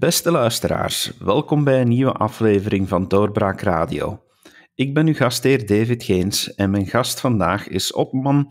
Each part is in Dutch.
Beste luisteraars, welkom bij een nieuwe aflevering van Doorbraak Radio. Ik ben uw gastheer David Geens en mijn gast vandaag is Opman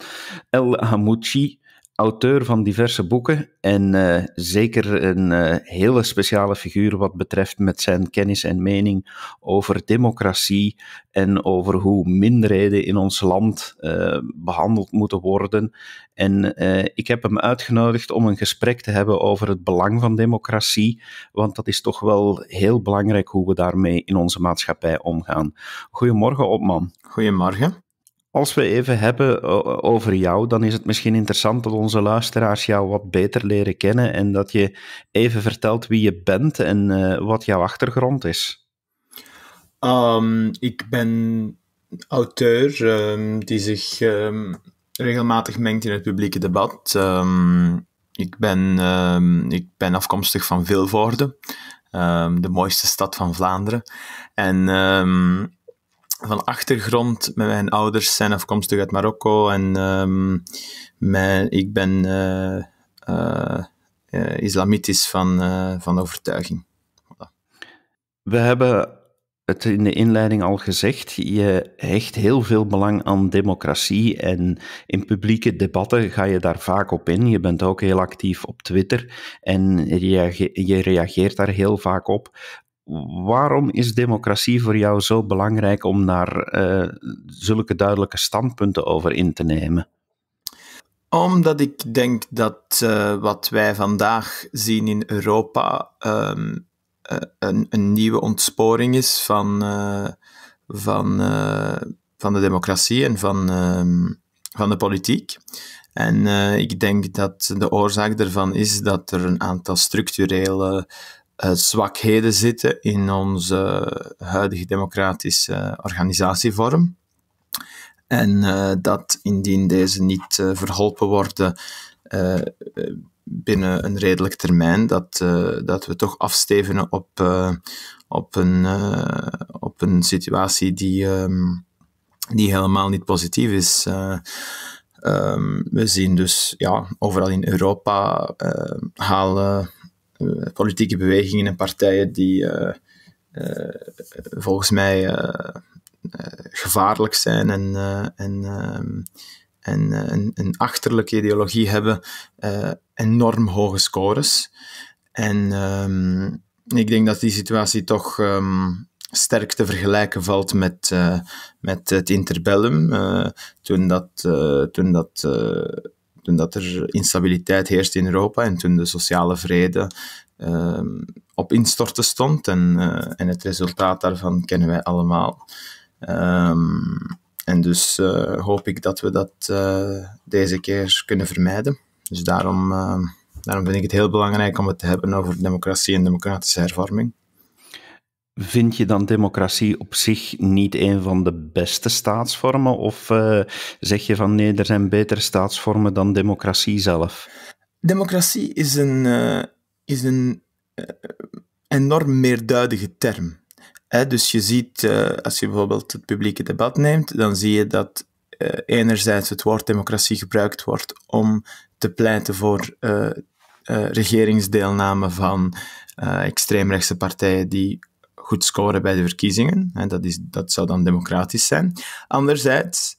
El Hamouchi, auteur van diverse boeken en eh, zeker een eh, hele speciale figuur wat betreft met zijn kennis en mening over democratie en over hoe minderheden in ons land eh, behandeld moeten worden. En ik heb hem uitgenodigd om een gesprek te hebben over het belang van democratie, want dat is toch wel heel belangrijk hoe we daarmee in onze maatschappij omgaan. Goedemorgen, Opman. Goedemorgen. Als we even hebben eh, over jou, dan is het misschien interessant dat onze luisteraars jou wat beter leren kennen en dat je even vertelt wie je bent en eh, wat jouw achtergrond is. Ehm, ik ben auteur ehm, die zich ehm, regelmatig mengt in het publieke debat. ik, ben, ik ben afkomstig van Vilvoorde, de mooiste stad van Vlaanderen. En van achtergrond. Mijn ouders zijn afkomstig uit Marokko en ehm, mijn, ik ben uh, islamitisch van, van overtuiging. We hebben het in de inleiding al gezegd. Je hecht heel veel belang aan democratie en in publieke debatten ga je daar vaak op in. Je bent ook heel actief op Twitter en je reageert daar heel vaak op waarom is democratie voor jou zo belangrijk om daar eh, zulke duidelijke standpunten over in te nemen? Omdat ik denk dat eh, wat wij vandaag zien in Europa ehm, eh, een, een, nieuwe ontsporing is van, van, van de democratie en van, ehm, van de politiek. En ik denk dat de oorzaak daarvan is dat er een aantal structurele eh, zwakheden zitten in onze huidige democratische organisatievorm. En eh, dat indien deze niet eh, verholpen worden, binnen een redelijk termijn dat, dat we toch afstevenen op, op, een, op een situatie die, ehm, die helemaal niet positief is. Ehm, we zien dus ja, overal in Europa halen eh, politieke bewegingen en partijen die eh, eh, volgens mij gevaarlijk zijn en, en, ehm, en een, een, achterlijke ideologie hebben, enorm hoge scores. En ehm, ik denk dat die situatie toch ehm, sterk te vergelijken valt met, met het interbellum. toen dat, toen dat toen dat er instabiliteit heerst in Europa en toen de sociale vrede ehm, op instorten stond. En, eh, en het resultaat daarvan kennen wij allemaal. Ehm, en dus eh, hoop ik dat we dat eh, deze keer kunnen vermijden. Dus daarom, ehm, daarom vind ik het heel belangrijk om het te hebben over democratie en democratische hervorming. Vind je dan democratie op zich niet een van de beste staatsvormen? Of eh, zeg je van nee, er zijn betere staatsvormen dan democratie zelf? Democratie is een, uh, is een eh, enorm meerduidige term. dus je ziet, als je bijvoorbeeld het publieke debat neemt, dan zie je dat enerzijds het woord democratie gebruikt wordt om te pleiten voor regeringsdeelname van extreemrechtse partijen die goed scoren bij de verkiezingen. dat, is, dat zou dan democratisch zijn. Anderzijds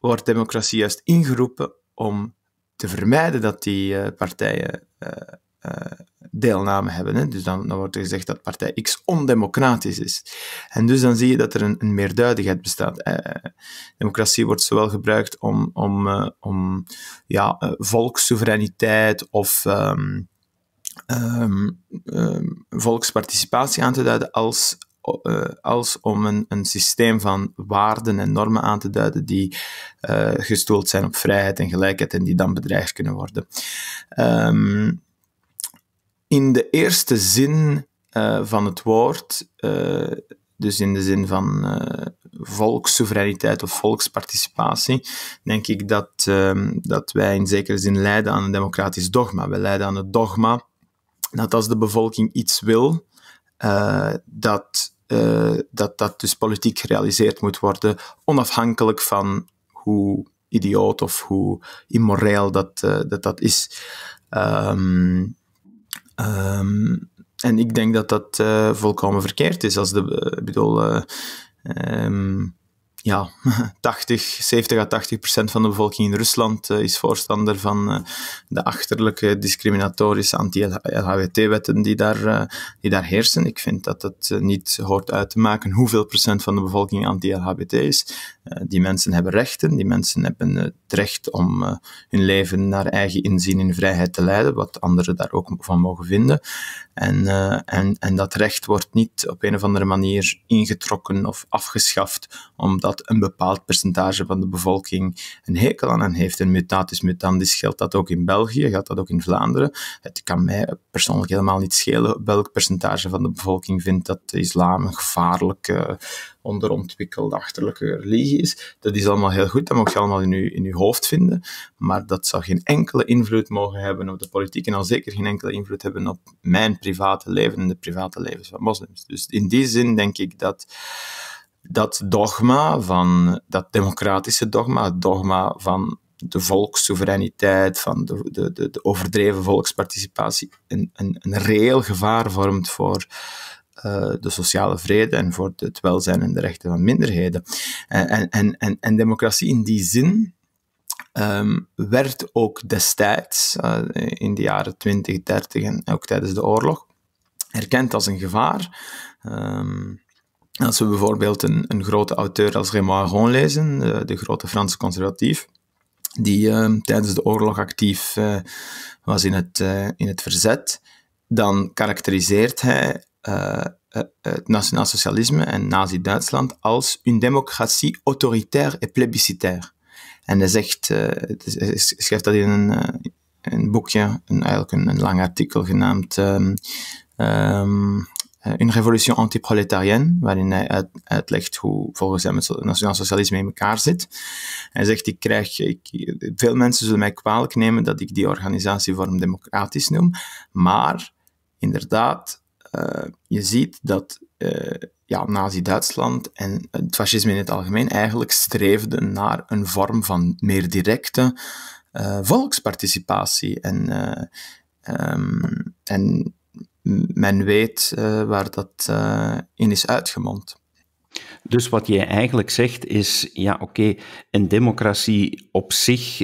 wordt democratie juist ingeroepen om te vermijden dat die eh, partijen eh, eh, deelname hebben. Dus dan, dan, wordt er gezegd dat partij X ondemocratisch is. En dus dan zie je dat er een, een meerduidigheid bestaat. democratie wordt zowel gebruikt om, om, om ja, volkssoevereiniteit of. Ehm, ehm, ehm, volksparticipatie aan te duiden als, eh, als om een, een systeem van waarden en normen aan te duiden die eh, gestoeld zijn op vrijheid en gelijkheid en die dan bedreigd kunnen worden. Ehm, in de eerste zin eh, van het woord, dus in de zin van volkssoevereiniteit of volksparticipatie, denk ik dat, ehm, dat wij in zekere zin lijden aan een democratisch dogma. We lijden aan het dogma dat als de bevolking iets wil, eh, dat, eh, dat dat dus politiek gerealiseerd moet worden, onafhankelijk van hoe idioot of hoe immoreel dat eh, dat, dat is. Ehm, ehm, en ik denk dat dat volkomen verkeerd is. Als de, bedoel, ehm, ja, 80, 70 à 80 procent van de bevolking in Rusland eh, is voorstander van eh, de achterlijke discriminatorische anti-LHWT-wetten die, daar, eh, die daar heersen. Ik vind dat het niet hoort uit te maken hoeveel procent van de bevolking anti-LHBT is. Eh, die mensen hebben rechten, die mensen hebben het recht om eh, hun leven naar eigen inzien in vrijheid te leiden, wat anderen daar ook van mogen vinden. En, eh, en, en dat recht wordt niet op een of andere manier ingetrokken of afgeschaft, omdat een bepaald percentage van de bevolking een hekel aan hen heeft. En mutatis mutandis geldt dat ook in België, geldt dat ook in Vlaanderen. Het kan mij persoonlijk helemaal niet schelen welk percentage van de bevolking vindt dat de islam een gevaarlijk onderontwikkelde achterlijke religie is. Dat is allemaal heel goed, dat mag je allemaal in je, in hoofd vinden, maar dat zou geen enkele invloed mogen hebben op de politiek en al zeker geen enkele invloed hebben op mijn private leven en de private levens van moslims. Dus in die zin denk ik dat dat dogma van, dat democratische dogma, het dogma van de volkssoevereiniteit, van de, de, de, overdreven volksparticipatie, een, een, een reëel gevaar vormt voor eh, de sociale vrede en voor het welzijn en de rechten van minderheden. Eh, en, en, en, en democratie in die zin ehm, werd ook destijds, eh, in de jaren 20, 30 en ook tijdens de oorlog, erkend als een gevaar. Ehm, als we bijvoorbeeld een, een grote auteur als Raymond Aron lezen, de, grote Franse conservatief, die ehm, tijdens de oorlog actief was in het, in het verzet, dan karakteriseert hij eh, eh, het nationaal socialisme en Nazi-Duitsland als een democratie autoritair en plebiscitair. En hij, zegt, eh, hij schrijft dat in een, een boekje, een, eigenlijk een, lang artikel genaamd um, um, Een revolution antiproletarienne, waarin hij uitlegt hoe volgens hem het nationaal socialisme in elkaar zit. Hij zegt, ik krijg, ik, veel mensen zullen mij kwalijk nemen dat ik die organisatievorm democratisch noem, maar inderdaad, eh, je ziet dat eh, ja, Nazi-Duitsland en het fascisme in het algemeen eigenlijk streefden naar een vorm van meer directe eh, volksparticipatie. En, ehm, en men weet waar dat in is uitgemond. Dus wat jij eigenlijk zegt is, ja oké, een democratie op zich,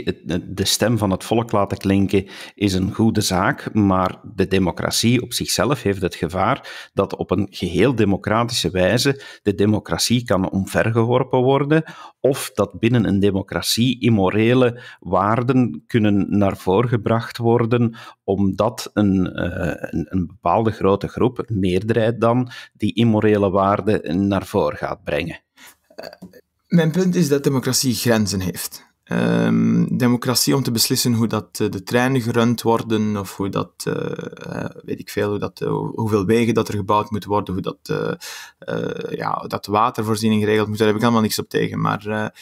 de stem van het volk laten klinken, is een goede zaak, maar de democratie op zichzelf heeft het gevaar dat op een geheel democratische wijze de democratie kan omvergeworpen worden, of dat binnen een democratie immorele waarden kunnen naar voren gebracht worden, omdat een, eh, een, een bepaalde grote groep, een meerderheid dan, die immorele waarden naar voren gaat brengen? Mijn punt is dat democratie grenzen heeft. Ehm, democratie om te beslissen hoe dat eh, de treinen gerund worden, of hoe dat, eh, eh, weet ik veel, hoe dat, hoeveel wegen dat er gebouwd moet worden, hoe dat, ja, dat watervoorziening geregeld moet, daar heb ik allemaal niks op tegen. Maar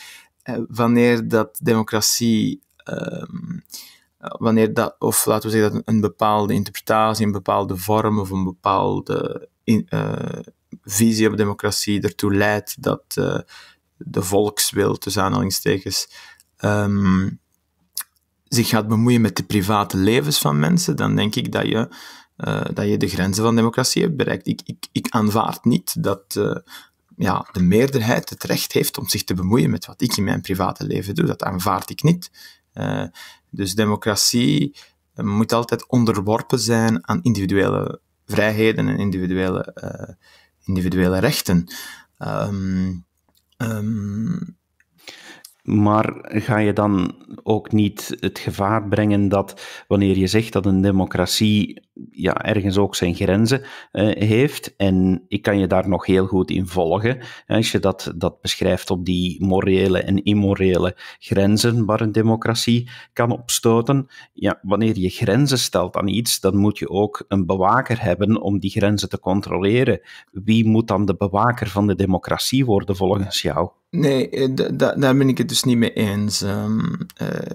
wanneer dat democratie, ehm, wanneer dat, of laten we zeggen dat een bepaalde interpretatie, een bepaalde vorm of een bepaalde visie op democratie ertoe leidt dat uh, de volkswil, tussen aanhalingstekens, ehm, zich gaat bemoeien met de private levens van mensen, dan denk ik dat je, eh, dat je de grenzen van democratie hebt bereikt. Ik, ik, ik aanvaard niet dat eh, ja, de meerderheid het recht heeft om zich te bemoeien met wat ik in mijn private leven doe. Dat aanvaard ik niet. dus democratie moet altijd onderworpen zijn aan individuele vrijheden en individuele individuele rechten. Ehm, ehm, maar ga je dan ook niet het gevaar brengen dat wanneer je zegt dat een democratie ja, ergens ook zijn grenzen eh, heeft, en ik kan je daar nog heel goed in volgen, als je dat, dat beschrijft op die morele en immorele grenzen waar een democratie kan opstoten, ja, wanneer je grenzen stelt aan iets, dan moet je ook een bewaker hebben om die grenzen te controleren. Wie moet dan de bewaker van de democratie worden volgens jou? Nee, eh, daar ben ik het dus niet mee eens. Ehm, eh,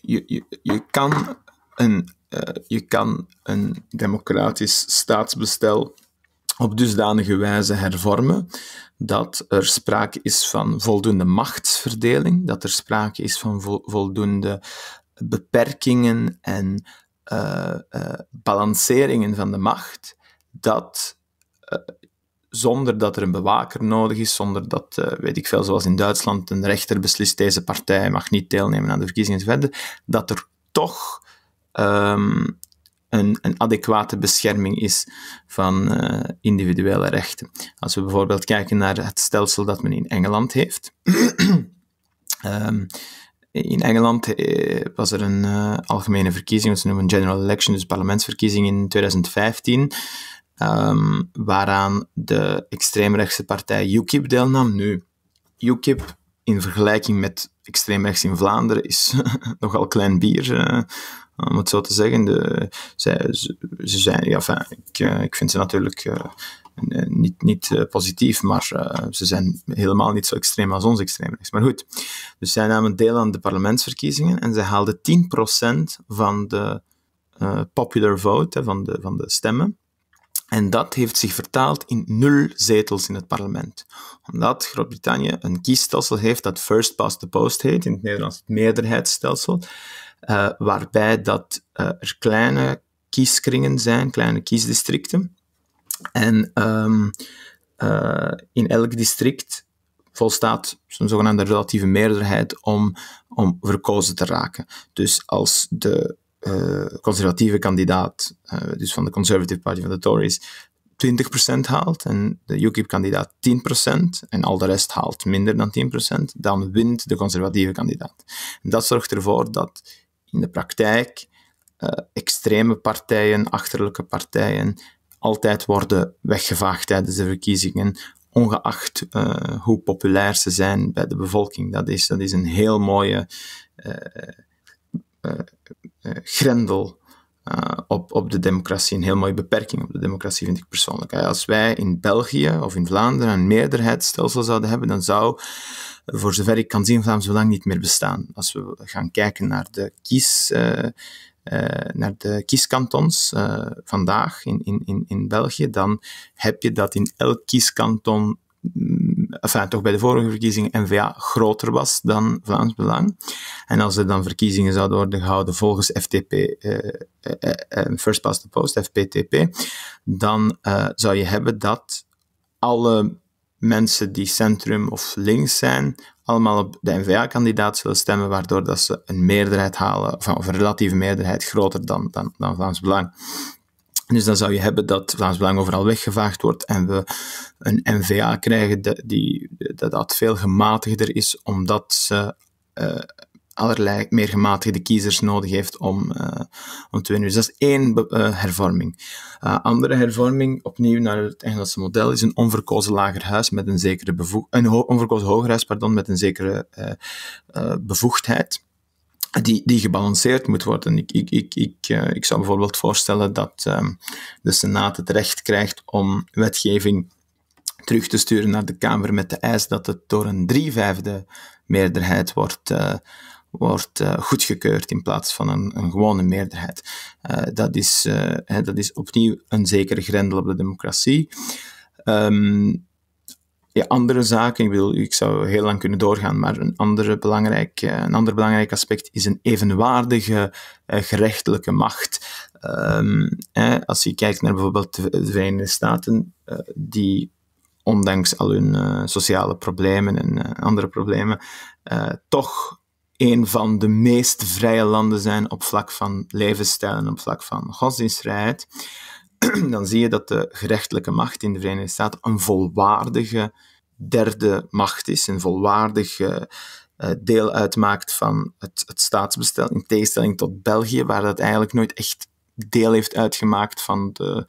je, je, kan een, eh, je kan een democratisch staatsbestel op dusdanige wijze hervormen dat er sprake is van voldoende machtsverdeling, dat er sprake is van voldoende beperkingen en uh, balanceringen van de macht, dat zonder dat er een bewaker nodig is, zonder dat, eh, weet ik veel, zoals in Duitsland, een rechter beslist deze partij mag niet deelnemen aan de verkiezingen verder, dat er toch ehm, een, een, adequate bescherming is van eh, individuele rechten. Als we bijvoorbeeld kijken naar het stelsel dat men in Engeland heeft. Ehm, in Engeland eh, was er een algemene verkiezing, wat ze noemen general election, dus parlementsverkiezing in 2015. Ehm, waaraan de extreemrechtse partij UKIP deelnam. Nu, UKIP in vergelijking met extreemrechts in Vlaanderen is nogal klein bier, uh, om het zo te zeggen. ze, ze, zijn, ja, ik, eh, ik, vind ze natuurlijk eh, eh, niet, niet positief, maar ze zijn helemaal niet zo extreem als ons extreemrechts. Maar goed, dus zij namen deel aan de parlementsverkiezingen en zij haalden 10% van de popular vote, van de, van de stemmen. En dat heeft zich vertaald in nul zetels in het parlement. Omdat Groot-Brittannië een kiesstelsel heeft dat first past the post heet, in het Nederlands het meerderheidsstelsel, eh, waarbij dat, eh, er kleine kieskringen zijn, kleine kiesdistricten. En ehm, eh, in elk district volstaat zo'n zogenaamde relatieve meerderheid om, om verkozen te raken. Dus als de eh, conservatieve kandidaat, eh, dus van de Conservative Party van de Tories, 20% haalt en de UKIP-kandidaat 10% en al de rest haalt minder dan 10%, dan wint de conservatieve kandidaat. dat zorgt ervoor dat in de praktijk eh, extreme partijen, achterlijke partijen, altijd worden weggevaagd tijdens de verkiezingen, ongeacht hoe populair ze zijn bij de bevolking. Dat is, dat is een heel mooie. Uh, eh, grendel eh, op, op de democratie, een heel mooie beperking op de democratie, vind ik persoonlijk. Als wij in België of in Vlaanderen een meerderheidsstelsel zouden hebben, dan zou, voor zover ik kan zien, Vlaams Belang niet meer bestaan. Als we gaan kijken naar de kies... Eh, naar de kieskantons vandaag in, in, in, in België, dan heb je dat in elk kieskanton enfin, toch bij de vorige verkiezingen, N-VA groter was dan Vlaams Belang. En als er dan verkiezingen zouden worden gehouden volgens FTP, eh, eh, eh, First Past the Post, FPTP, dan zou je hebben dat alle mensen die centrum of links zijn, allemaal op de N-VA-kandidaat zullen stemmen, waardoor dat ze een meerderheid halen, of een relatieve meerderheid groter dan, dan, dan Vlaams Belang. Dus dan zou je hebben dat Vlaams Belang overal weggevaagd wordt en we een NVA krijgen die, dat veel gematigder is, omdat ze eh, allerlei meer gematigde kiezers nodig heeft om, eh, om te winnen. Dus dat is één uh, hervorming. andere hervorming, opnieuw naar het Engelse model, is een onverkozen lagerhuis met een zekere bevoeg een onverkozen hogerhuis pardon, met een zekere bevoegdheid die, die gebalanceerd moet worden. Ik, ik, ik, ik, eh, ik zou bijvoorbeeld voorstellen dat um, de Senaat het recht krijgt om wetgeving terug te sturen naar de Kamer met de eis dat het door een drie vijfde meerderheid wordt, eh, wordt uh, goedgekeurd in plaats van een, een gewone meerderheid. dat, is, hè, dat is opnieuw een zekere grendel op de democratie. Um, andere zaken, ik ik zou heel lang kunnen doorgaan, maar een, andere belangrijk, eh, een ander belangrijk aspect is een evenwaardige eh, gerechtelijke macht. Ehm, als je kijkt naar bijvoorbeeld de Verenigde Staten, eh, die ondanks al hun sociale problemen en andere problemen, toch een van de meest vrije landen zijn op vlak van levensstijl en op vlak van godsdienstvrijheid. dan zie je dat de gerechtelijke macht in de Verenigde Staten een volwaardige derde macht is, een volwaardig eh, deel uitmaakt van het, het staatsbestel, in tegenstelling tot België, waar dat eigenlijk nooit echt deel heeft uitgemaakt van de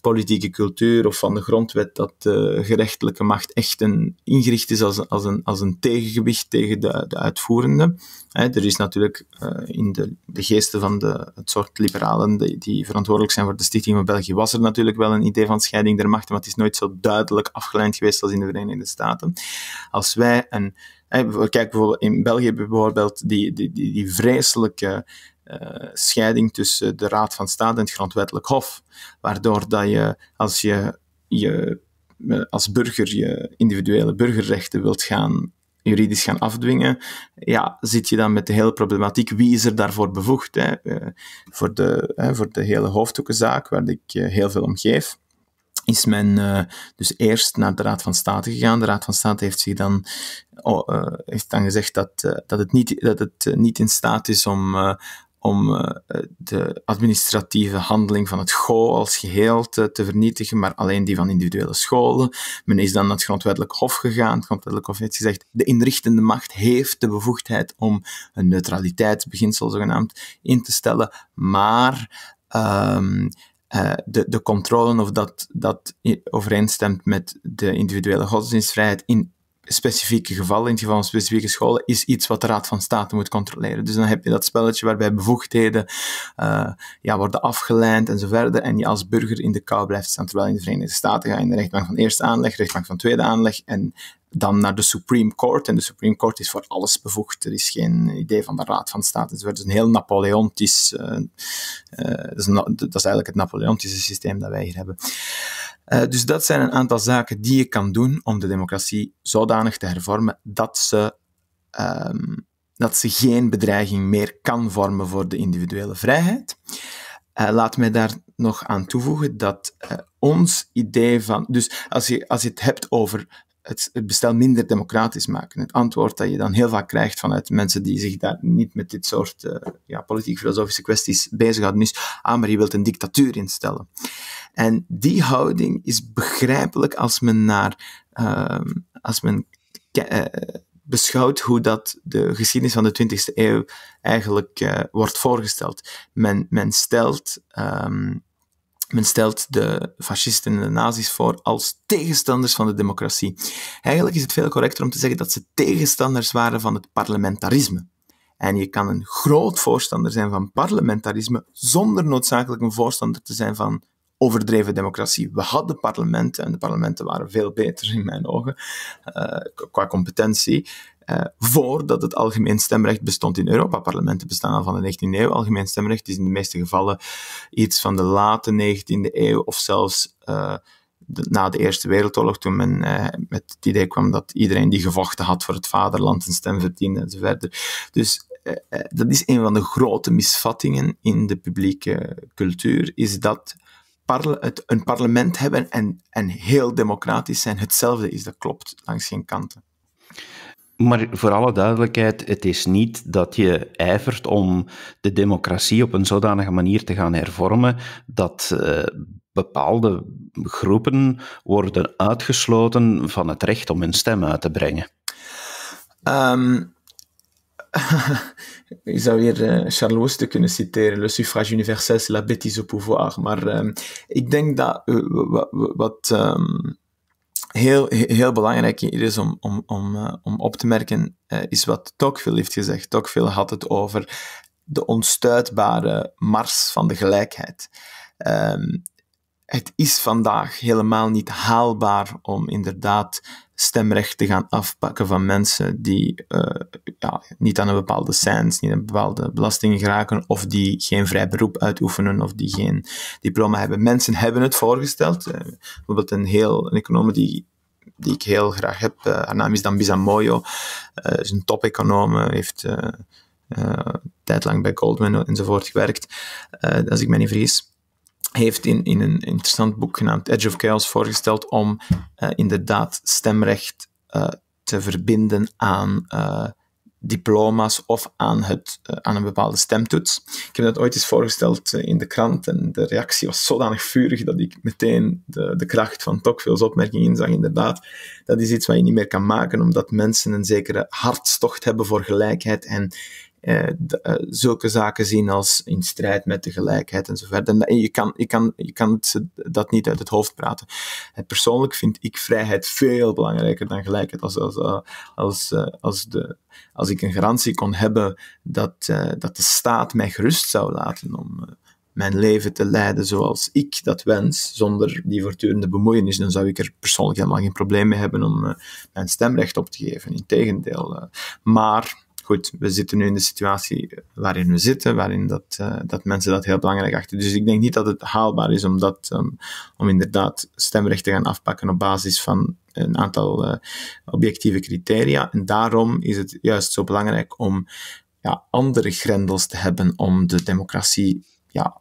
politieke cultuur of van de grondwet, dat de gerechtelijke macht echt een, ingericht is als, als, een, als een tegengewicht tegen de, de uitvoerende. er is natuurlijk eh, in de, de geesten van de, het soort liberalen die, die, verantwoordelijk zijn voor de stichting van België, was er natuurlijk wel een idee van scheiding der machten, maar het is nooit zo duidelijk afgeleid geweest als in de Verenigde Staten. Als wij een Kijk, bijvoorbeeld in België bijvoorbeeld die, die, die vreselijke eh, scheiding tussen de Raad van State en het Grondwettelijk Hof. Waardoor dat je, als je, je eh, als burger je individuele burgerrechten wilt gaan juridisch gaan afdwingen, ja, zit je dan met de hele problematiek. Wie is er daarvoor bevoegd? Hè? Eh, voor, de, voor de hele hoofdhoekenzaak waar ik heel veel om geef, is men dus eerst naar de Raad van State gegaan. De Raad van State heeft, zich dan, oh, heeft dan gezegd dat, dat het, niet, dat het niet in staat is om om eh, de administratieve handeling van het GO als geheel te, vernietigen, maar alleen die van individuele scholen. Men is dan naar het grondwettelijk hof gegaan. Het grondwettelijk hof heeft gezegd, de inrichtende macht heeft de bevoegdheid om een neutraliteitsbeginsel zogenaamd in te stellen, maar... Ehm, eh, de, de controle of dat, dat overeenstemt met de individuele godsdienstvrijheid in specifieke geval, in het geval van specifieke scholen, is iets wat de Raad van State moet controleren. Dus dan heb je dat spelletje waarbij bevoegdheden eh, ja, worden afgeleid en zo verder, en je als burger in de kou blijft staan, terwijl in de Verenigde Staten ga je in de rechtbank van eerste aanleg, rechtbank van tweede aanleg, en dan naar de Supreme Court. En de Supreme Court is voor alles bevoegd. Er is geen idee van de Raad van State. Dus het is dus een heel Napoleontisch. Eh, eh, dat, is dat, is eigenlijk het Napoleontische systeem dat wij hier hebben. Eh, dus dat zijn een aantal zaken die je kan doen om de democratie zodanig te hervormen dat ze. Ehm, dat ze geen bedreiging meer kan vormen voor de individuele vrijheid. laat mij daar nog aan toevoegen dat ons idee van. Dus als je, als je het hebt over het, het bestel minder democratisch maken. Het antwoord dat je dan heel vaak krijgt vanuit mensen die zich daar niet met dit soort eh, ja, politiek-filosofische kwesties bezighouden, is: ah, maar je wilt een dictatuur instellen. En die houding is begrijpelijk als men naar. Ehm, als men eh, beschouwt hoe dat de geschiedenis van de 20e eeuw eigenlijk eh, wordt voorgesteld. Men, men stelt ehm, men stelt de fascisten en de nazi's voor als tegenstanders van de democratie. Eigenlijk is het veel correcter om te zeggen dat ze tegenstanders waren van het parlementarisme. En je kan een groot voorstander zijn van parlementarisme zonder noodzakelijk een voorstander te zijn van overdreven democratie. We hadden parlementen en de parlementen waren veel beter in mijn ogen eh, qua competentie eh, voordat het algemeen stemrecht bestond in Europa. Parlementen bestaan al van de 19e eeuw. Algemeen stemrecht is in de meeste gevallen iets van de late 19e eeuw of zelfs eh, na de Eerste Wereldoorlog, toen men eh, met het idee kwam dat iedereen die gevochten had voor het vaderland een stem verdiende enzovoort. Dus dat is een van de grote misvattingen in de publieke cultuur, is dat het, een parlement hebben en, en heel democratisch zijn hetzelfde is. Dat klopt langs geen kanten. Maar voor alle duidelijkheid, het is niet dat je ijvert om de democratie op een zodanige manier te gaan hervormen dat eh, bepaalde groepen worden uitgesloten van het recht om hun stem uit te brengen. Um, ik zou weer eh, Charles Wooster kunnen citeren, Le suffrage universel, c'est la bêtise au pouvoir. Maar ehm, ik denk dat eh, wat, ehm, heel, heel belangrijk is om, om, om, eh, om op te merken, eh, is wat Tocqueville heeft gezegd. Tocqueville had het over de onstuitbare mars van de gelijkheid. Ehm, het is vandaag helemaal niet haalbaar om inderdaad stemrecht te gaan afpakken van mensen die eh, ja, niet aan een bepaalde science, niet aan bepaalde belastingen geraken, of die geen vrij beroep uitoefenen, of die geen diploma hebben. Mensen hebben het voorgesteld. Eh, bijvoorbeeld een heel econoom die, die ik heel graag heb, uh, haar naam is dan Bisamoyo, is een top-econoom, heeft lang bij Goldman enzovoort gewerkt, als ik me niet vergis heeft in, in een interessant boek genaamd Edge of Chaos voorgesteld om eh, inderdaad stemrecht eh, te verbinden aan eh, diploma's of aan, het, aan een bepaalde stemtoets. Ik heb dat ooit eens voorgesteld in de krant en de reactie was zodanig vurig dat ik meteen de, de kracht van Tocqueville's opmerking inzag. Inderdaad, dat is iets wat je niet meer kan maken, omdat mensen een zekere hartstocht hebben voor gelijkheid en eh, eh, zulke zaken zien als in strijd met de gelijkheid enzovoort. En, en eh, je kan, je kan, je kan het, dat niet uit het hoofd praten. persoonlijk vind ik vrijheid veel belangrijker dan gelijkheid. Als, als, als, als, de, als ik een garantie kon hebben dat, dat de staat mij gerust zou laten om mijn leven te leiden zoals ik dat wens, zonder die voortdurende bemoeienis, dan zou ik er persoonlijk helemaal geen probleem mee hebben om mijn stemrecht op te geven. Integendeel. Uh, maar goed, we zitten nu in de situatie waarin we zitten, waarin dat, eh, dat mensen dat heel belangrijk achten. Dus ik denk niet dat het haalbaar is om, dat, ehm, om inderdaad stemrecht te gaan afpakken op basis van een aantal eh, objectieve criteria. En daarom is het juist zo belangrijk om ja, andere grendels te hebben om de democratie ja,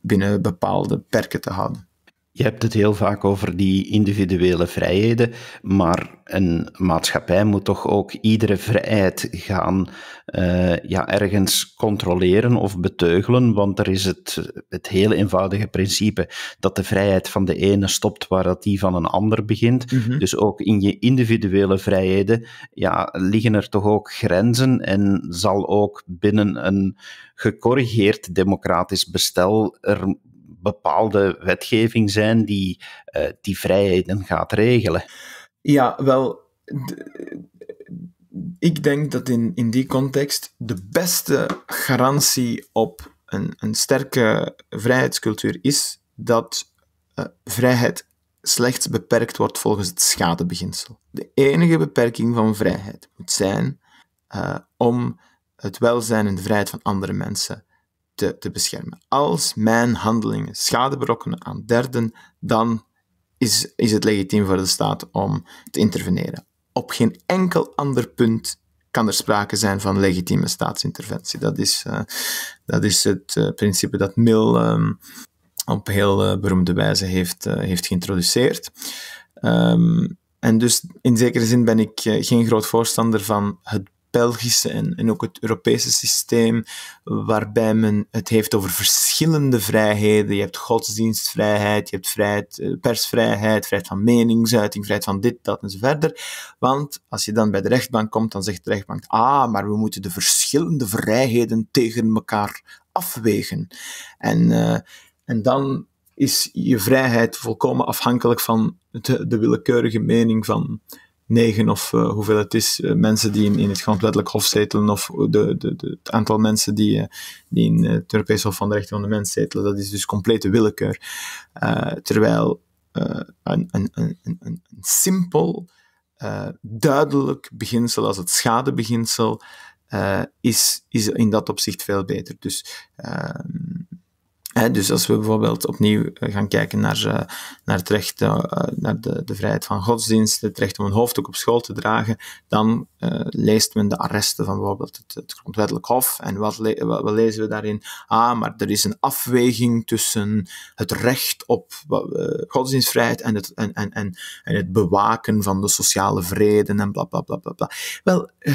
binnen bepaalde perken te houden. Je hebt het heel vaak over die individuele vrijheden, maar een maatschappij moet toch ook iedere vrijheid gaan eh, ja, ergens controleren of beteugelen, want er is het, het heel eenvoudige principe dat de vrijheid van de ene stopt waar dat die van een ander begint. Mhm. Dus ook in je individuele vrijheden ja, liggen er toch ook grenzen en zal ook binnen een gecorrigeerd democratisch bestel er bepaalde wetgeving zijn die eh, die vrijheden gaat regelen. Ja, wel. Ik denk dat in, in die context de beste garantie op een, een sterke vrijheidscultuur is dat eh, vrijheid slechts beperkt wordt volgens het schadebeginsel. De enige beperking van vrijheid moet zijn eh, om het welzijn en de vrijheid van andere mensen te, te beschermen. Als mijn handelingen schade berokkenen aan derden, dan is, is het legitiem voor de staat om te interveneren. Op geen enkel ander punt kan er sprake zijn van legitieme staatsinterventie. Dat is, eh, dat is het eh, principe dat Mill ehm, op heel eh, beroemde wijze heeft, heeft geïntroduceerd. Ehm, en dus in zekere zin ben ik geen groot voorstander van het Belgische en, ook het Europese systeem, waarbij men het heeft over verschillende vrijheden. Je hebt godsdienstvrijheid, je hebt vrijheid, eh, persvrijheid, vrijheid van meningsuiting, vrijheid van dit, dat en zo verder. Want als je dan bij de rechtbank komt, dan zegt de rechtbank, ah, maar we moeten de verschillende vrijheden tegen elkaar afwegen. En, eh, en dan is je vrijheid volkomen afhankelijk van de willekeurige mening van negen of eh, hoeveel het is, eh, mensen die in, in het grondwettelijk hof zetelen, of de, de, het aantal mensen die, eh, die in het Europees Hof van de Rechten van de Mens zetelen. Dat is dus complete willekeur. terwijl een, een, een, een, simpel, duidelijk beginsel als het schadebeginsel is, is in dat opzicht veel beter. Dus ehm, dus als we bijvoorbeeld opnieuw eh, gaan kijken naar, eh, naar het recht, eh, naar de, de, vrijheid van godsdienst, het recht om een hoofddoek op school te dragen, dan leest men de arresten van bijvoorbeeld het, het Grondwettelijk Hof. En wat, lezen we daarin? Ah, maar er is een afweging tussen het recht op godsdienstvrijheid en het, en, en, en, het bewaken van de sociale vrede en bla bla bla bla. Wel,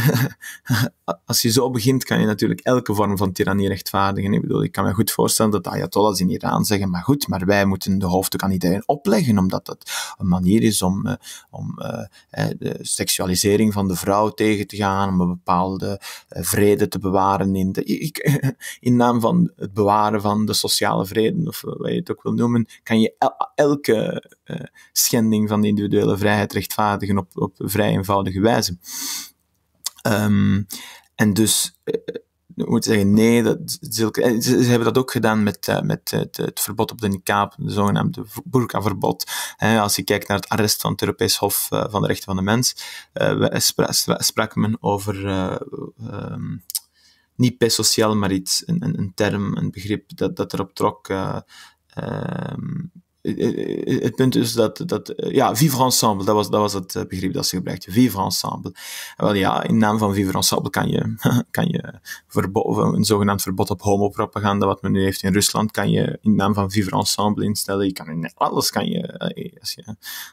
als je zo begint, kan je natuurlijk elke vorm van tirannie rechtvaardigen. Ik bedoel, ik kan me goed voorstellen dat Ayatollahs in Iran zeggen, maar goed, maar wij moeten de hoofddoek aan iedereen opleggen, omdat dat een manier is om, eh, om eh, de seksualisering van de vrouw tegen te gaan, om een bepaalde eh, vrede te bewaren in, de, in naam van het bewaren van de sociale vrede, of wat je het ook wil noemen, kan je elke schending van de individuele vrijheid rechtvaardigen op, op vrij eenvoudige wijze. Ehm, en dus moeten zeggen, nee, dat, eh, ze, hebben dat ook gedaan met, eh, met eh, het, het, verbod op de niqab, de zogenaamde burka-verbod. als je kijkt naar het arrest van het Europees Hof van de Rechten van de Mens, we spra sprak men over... Ehm, niet per sociaal, maar iets, een, een, een, term, een begrip dat, dat erop trok. Ehm, eh, eh, eh, het punt is dat, dat ja, vivre ensemble, dat was, dat was het begrip dat ze gebruikte: vivre ensemble. Wel ja, in naam van vivre ensemble kan je, kan je verbo- een zogenaamd verbod op homopropaganda, wat men nu heeft in Rusland, kan je in naam van vivre ensemble instellen. Je kan in alles, kan je, als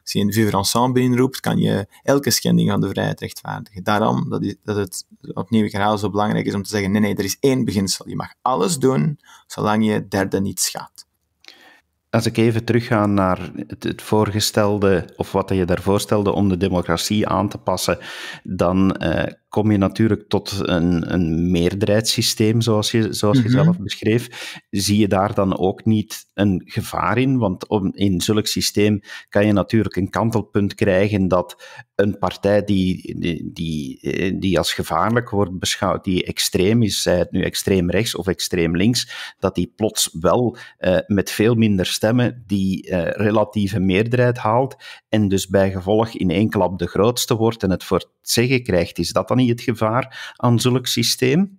je, een vivre ensemble inroept, kan je elke schending van de vrijheid rechtvaardigen. Daarom dat, is, dat het, opnieuw ik herhaal, zo belangrijk is om te zeggen, nee, nee, er is één beginsel. Je mag alles doen, zolang je derde niet schaadt als ik even terugga naar het, het, voorgestelde, of wat je daarvoor stelde om de democratie aan te passen, dan eh, kom je natuurlijk tot een, een meerderheidssysteem, zoals je, zoals mhm. zelf beschreef. Zie je daar dan ook niet een gevaar in? Want om, in zulk systeem kan je natuurlijk een kantelpunt krijgen dat een partij die, die, die, eh, als gevaarlijk wordt beschouwd, die extreem is, zij het nu extreem rechts of extreem links, dat die plots wel eh, met veel minder stemmen die eh, relatieve meerderheid haalt en dus bij gevolg in één klap de grootste wordt en het voor het zeggen krijgt. Is dat dan niet het gevaar aan zulk systeem?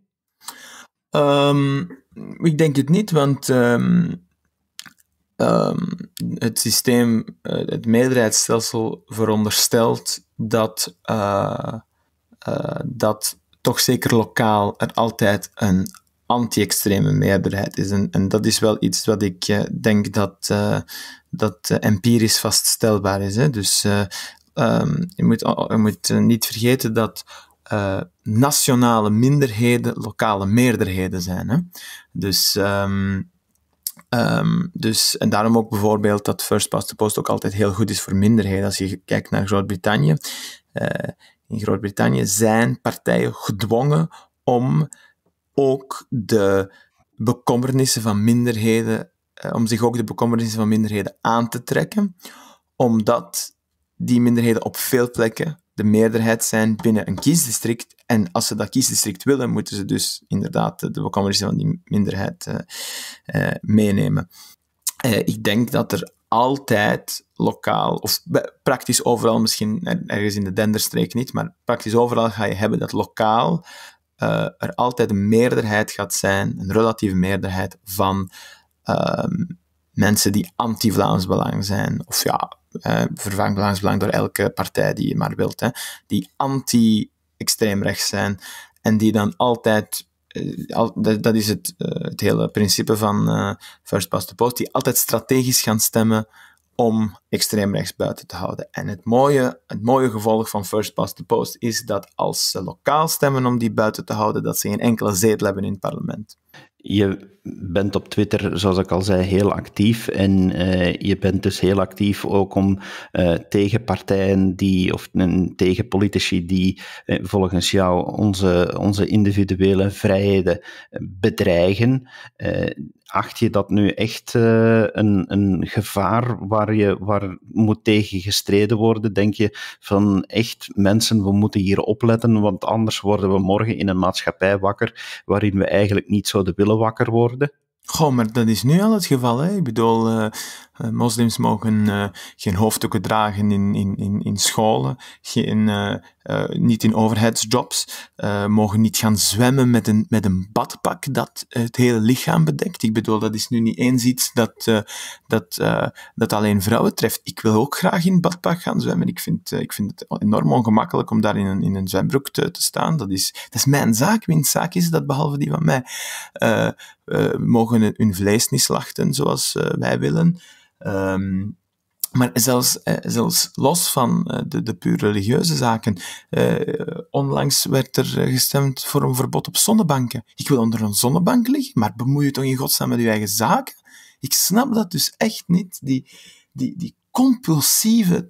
Ehm, ik denk het niet, want ehm, ehm, het systeem, eh, het meerderheidsstelsel veronderstelt dat, eh, eh, dat toch zeker lokaal er altijd een anti-extreme meerderheid is. En, en, dat is wel iets wat ik denk dat, dat empirisch vaststelbaar is. Hè? Dus je moet, je moet niet vergeten dat eh, nationale minderheden lokale meerderheden zijn. Hè? Dus, ehm, ehm, dus, en daarom ook bijvoorbeeld dat first past the post ook altijd heel goed is voor minderheden. Als je kijkt naar Groot-Brittannië, eh, in Groot-Brittannië zijn partijen gedwongen om ook de bekommernissen van minderheden, eh, om zich ook de bekommernissen van minderheden aan te trekken, omdat die minderheden op veel plekken de meerderheid zijn binnen een kiesdistrict. En als ze dat kiesdistrict willen, moeten ze dus inderdaad de, de van die minderheid eh, eh, meenemen. Eh, ik denk dat er altijd lokaal, of praktisch overal, misschien ergens in de Denderstreek niet, maar praktisch overal ga je hebben dat lokaal er altijd een meerderheid gaat zijn, een relatieve meerderheid van ehm, mensen die anti-Vlaams Belang zijn, of ja, vervangt eh, vervang Vlaams Belang door elke partij die je maar wilt, hè, die anti rechts zijn en die dan altijd eh, dat, is het, eh, het, hele principe van First Past the Post, die altijd strategisch gaan stemmen om extreem rechts buiten te houden. En het mooie, het mooie gevolg van First Past the Post is dat als ze lokaal stemmen om die buiten te houden, dat ze geen enkele zetel hebben in het parlement je bent op Twitter, zoals ik al zei, heel actief. En eh, je bent dus heel actief ook om eh, tegen partijen die, of tegen politici die eh, volgens jou onze, onze individuele vrijheden bedreigen acht je dat nu echt uh, een, een gevaar waar, je, waar moet tegen gestreden worden? Denk je van echt mensen, we moeten hier opletten, want anders worden we morgen in een maatschappij wakker waarin we eigenlijk niet zouden willen wakker worden? Goh, maar dat is nu al het geval. Hè? Ik bedoel, eh, eh, moslims mogen eh, geen hoofddoeken dragen in, in, in, in scholen, geen, niet in overheidsjobs, mogen niet gaan zwemmen met een, met een badpak dat het hele lichaam bedekt. Ik bedoel, dat is nu niet eens iets dat, dat, dat alleen vrouwen treft. Ik wil ook graag in een badpak gaan zwemmen. Ik vind, ik vind het enorm ongemakkelijk om daar in een, in een zwembroek te, te staan. Dat is, dat is mijn zaak. Wiens zaak is dat, behalve die van mij? Eh, mogen hun vlees niet slachten zoals eh, wij willen. Ehm, maar zelfs, eh, zelfs los van de, de puur religieuze zaken. onlangs werd er gestemd voor een verbod op zonnebanken. Ik wil onder een zonnebank liggen, maar bemoei je toch in godsnaam met je eigen zaken? Ik snap dat dus echt niet, die, die, die compulsieve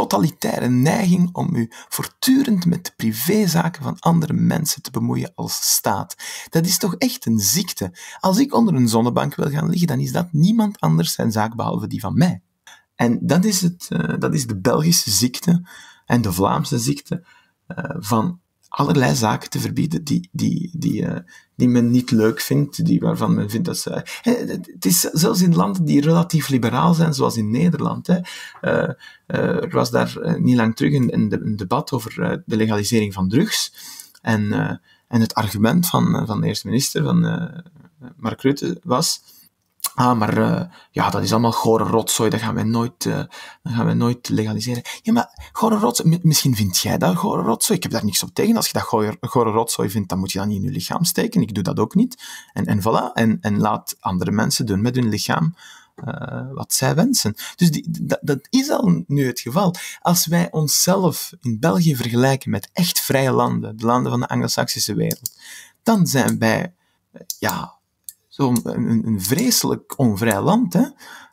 totalitaire neiging om u voortdurend met de privézaken van andere mensen te bemoeien als staat. Dat is toch echt een ziekte. Als ik onder een zonnebank wil gaan liggen, dan is dat niemand anders zijn zaak behalve die van mij. En dat is, het, eh, dat is de Belgische ziekte en de Vlaamse ziekte eh, van allerlei zaken te verbieden die, die, die, eh, die men niet leuk vindt, die waarvan men vindt dat ze... het is zelfs in landen die relatief liberaal zijn, zoals in Nederland. Hè. Eh, eh, er was daar niet lang terug een, een debat over de legalisering van drugs. En, en het argument van, van de eerste minister, van Mark Rutte, was Ah, maar eh, ja, dat is allemaal gore rotzooi, dat gaan wij nooit, eh, dat gaan wij nooit legaliseren. Ja, maar gore rotzooi, misschien vind jij dat gore rotzooi, ik heb daar niks op tegen. Als je dat gore, rotzooi vindt, dan moet je dat niet in je lichaam steken. Ik doe dat ook niet. En, en voilà, en, en laat andere mensen doen met hun lichaam eh, wat zij wensen. Dus die, dat, is al nu het geval. Als wij onszelf in België vergelijken met echt vrije landen, de landen van de Anglo-Saxische wereld, dan zijn wij, ja zo'n een, vreselijk onvrij land. Hè?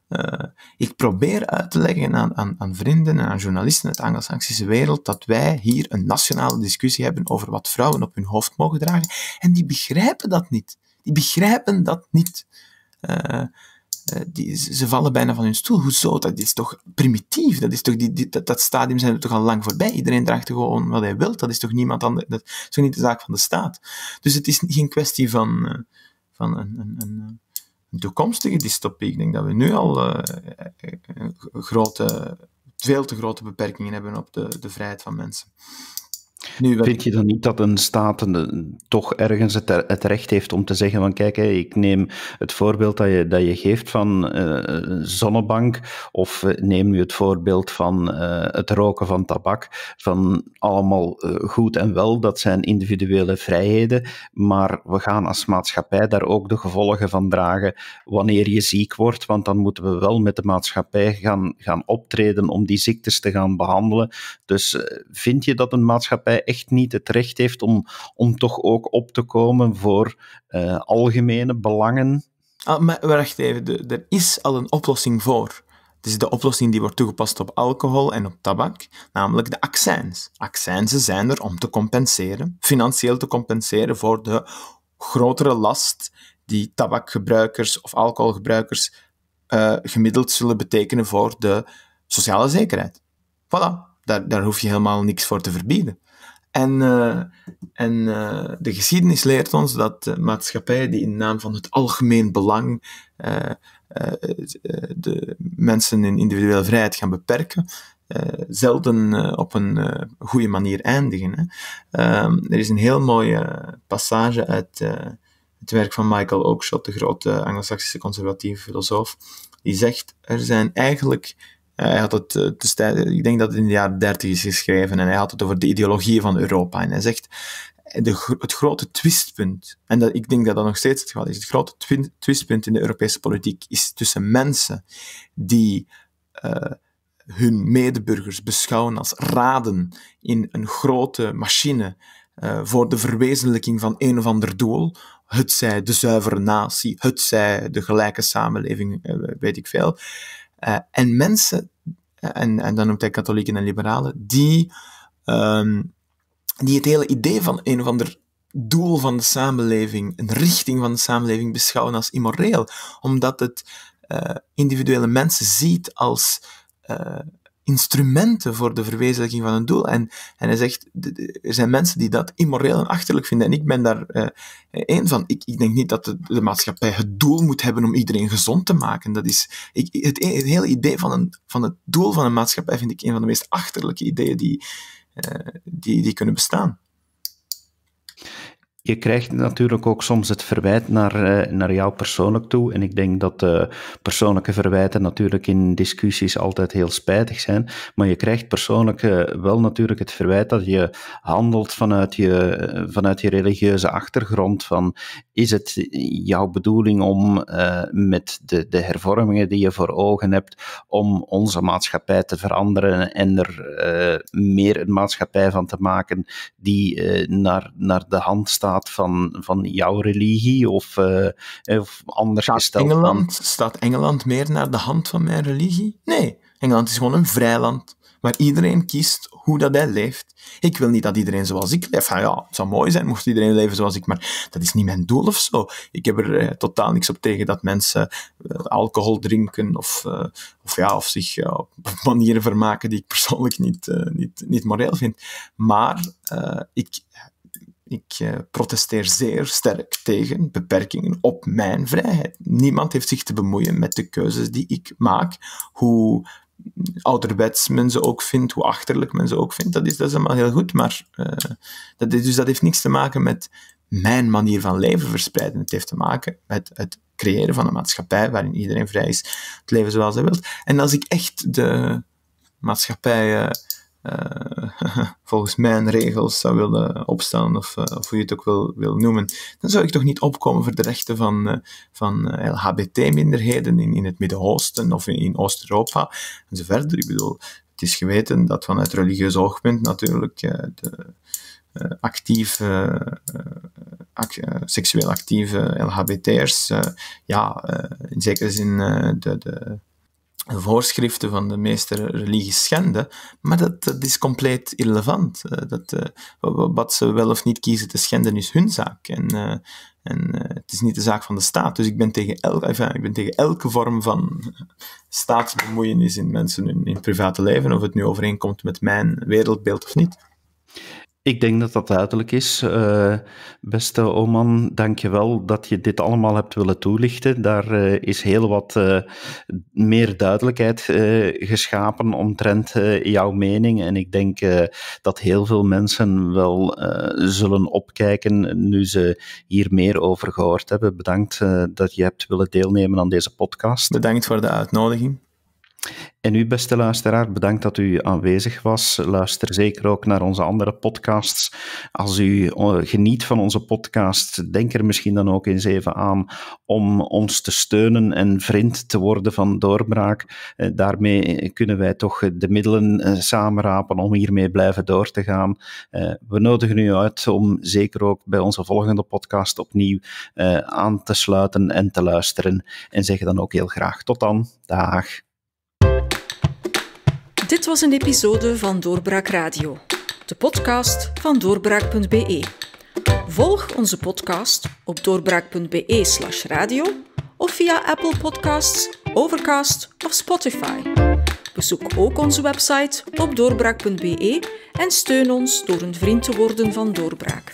Eh, ik probeer uit te leggen aan, aan, aan vrienden en aan journalisten uit de Anglo-Saxische wereld dat wij hier een nationale discussie hebben over wat vrouwen op hun hoofd mogen dragen. En die begrijpen dat niet. Die begrijpen dat niet. Eh, eh, die, ze vallen bijna van hun stoel. Hoezo? Dat is toch primitief? Dat, is toch die, dat, dat, stadium zijn we toch al lang voorbij? Iedereen draagt gewoon wat hij wil. Dat is toch niemand anders? Dat is toch niet de zaak van de staat? Dus het is geen kwestie van van een, een, een, een toekomstige dystopie. Ik denk dat we nu al eh, eh, eh, grote, veel te grote beperkingen hebben op de, de vrijheid van mensen. Vind je dan niet dat een staat toch ergens het, recht heeft om te zeggen van kijk, hé, ik neem het voorbeeld dat je, dat je geeft van uh, zonnebank of eh, neem nu het voorbeeld van eh, het roken van tabak, van allemaal goed en wel, dat zijn individuele vrijheden, maar we gaan als maatschappij daar ook de gevolgen van dragen wanneer je ziek wordt, want dan moeten we wel met de maatschappij gaan, gaan optreden om die ziektes te gaan behandelen. Dus vind je dat een maatschappij eh, echt niet het recht heeft om, om toch ook op te komen voor eh, algemene belangen. Ah, maar wacht even, er is al een oplossing voor. Het is de oplossing die wordt toegepast op alcohol en op tabak, namelijk de accijns. Accijnsen zijn er om te compenseren, financieel te compenseren voor de grotere last die tabakgebruikers of alcoholgebruikers eh, gemiddeld zullen betekenen voor de sociale zekerheid. Voilà, daar, daar hoef je helemaal niks voor te verbieden. En, eh, en eh, de geschiedenis leert ons dat maatschappijen die in naam van het algemeen belang eh, de mensen in individuele vrijheid gaan beperken, zelden op een goede manier eindigen. Hè. Ehm, er is een heel mooie passage uit het werk van Michael Oakeshott, de grote Anglo-Saxische conservatieve filosoof, die zegt: er zijn eigenlijk eh, hij had het, dus ik denk dat het in de jaren dertig is geschreven, en hij had het over de ideologie van Europa. En hij zegt, eh, de, het grote twistpunt, en dat, ik denk dat dat nog steeds het geval is, het grote twistpunt in de Europese politiek is tussen mensen die hun medeburgers beschouwen als raden in een grote machine voor de verwezenlijking van een of ander doel, het zij de zuivere natie, het zij de gelijke samenleving, weet ik veel, eh, en mensen, eh, en, en dan noemt hij katholieken en liberalen, die, ehm, die het hele idee van een of ander doel van de samenleving, een richting van de samenleving beschouwen als immoreel, omdat het eh, individuele mensen ziet als instrumenten voor de verwezenlijking van een doel. En, en hij zegt, er zijn mensen die dat immoreel en achterlijk vinden. En ik ben daar uh, één van. Ik, ik denk niet dat de, maatschappij het doel moet hebben om iedereen gezond te maken. Dat is, ik, het, hele idee van, een, van het doel van een maatschappij vind ik een van de meest achterlijke ideeën die, eh, die, die kunnen bestaan je krijgt natuurlijk ook soms het verwijt naar, eh, naar jou persoonlijk toe. En ik denk dat eh, persoonlijke verwijten natuurlijk in discussies altijd heel spijtig zijn. Maar je krijgt persoonlijk eh, wel natuurlijk het verwijt dat je handelt vanuit je, vanuit je religieuze achtergrond. Van, is het jouw bedoeling om met de, de hervormingen die je voor ogen hebt, om onze maatschappij te veranderen en er meer een maatschappij van te maken die naar, naar de hand staat? van, van jouw religie of, eh, of anders staat gesteld. Engeland, Staat Engeland meer naar de hand van mijn religie? Nee, Engeland is gewoon een vrij land waar iedereen kiest hoe dat hij leeft. Ik wil niet dat iedereen zoals ik leeft. Ja, ah ja, het zou mooi zijn mocht iedereen leven zoals ik, maar dat is niet mijn doel of zo. Ik heb er eh, totaal niks op tegen dat mensen eh, alcohol drinken of, of, ja, of zich op manieren vermaken die ik persoonlijk niet, niet, niet moreel vind. Maar ik, ik eh, protesteer zeer sterk tegen beperkingen op mijn vrijheid. Niemand heeft zich te bemoeien met de keuzes die ik maak. Hoe ouderwets men ze ook vindt, hoe achterlijk men ze ook vindt, dat is, dat allemaal heel goed. Maar eh, dat dus dat heeft niks te maken met mijn manier van leven verspreiden. Het heeft te maken met het creëren van een maatschappij waarin iedereen vrij is het leven zoals hij wil. En als ik echt de maatschappij. Eh, volgens mijn regels zou willen opstaan, of, eh, of hoe je het ook wil, wil noemen, dan zou ik toch niet opkomen voor de rechten van, eh, van eh, LHBT-minderheden in, in het Midden-Oosten of in, Oost-Europa enzovoort. Ik bedoel, het is geweten dat vanuit religieus oogpunt natuurlijk de actieve, seksueel actieve LHBT'ers, uh, ja, in zekere zin de, de, voorschriften van de meeste religies schenden, maar dat, dat is compleet irrelevant. Eh, dat, eh, wat ze wel of niet kiezen te schenden is hun zaak. En, eh, en het is niet de zaak van de staat. Dus ik ben tegen, el, ik ben tegen elke vorm van staatsbemoeienis in mensen in, in private leven, of het nu overeenkomt met mijn wereldbeeld of niet. Ik denk dat dat duidelijk is. Eh, beste Oman, dank je wel dat je dit allemaal hebt willen toelichten. Daar eh, is heel wat eh, meer duidelijkheid geschapen omtrent jouw mening. En ik denk dat heel veel mensen wel zullen opkijken nu ze hier meer over gehoord hebben. Bedankt dat je hebt willen deelnemen aan deze podcast. Bedankt voor de uitnodiging. En u, beste luisteraar, bedankt dat u aanwezig was. Luister zeker ook naar onze andere podcasts. Als u eh, geniet van onze podcast, denk er misschien dan ook eens even aan om ons te steunen en vriend te worden van Doorbraak. Eh, daarmee kunnen wij toch de middelen eh, samenrapen om hiermee blijven door te gaan. We nodigen u uit om zeker ook bij onze volgende podcast opnieuw aan te sluiten en te luisteren. En zeggen dan ook heel graag tot dan. Dag. Dit was een episode van Doorbraak Radio, de podcast van doorbraak.be. Volg onze podcast op doorbraak.be/slash radio of via Apple Podcasts, Overcast of Spotify. Bezoek ook onze website op doorbraak.be en steun ons door een vriend te worden van Doorbraak.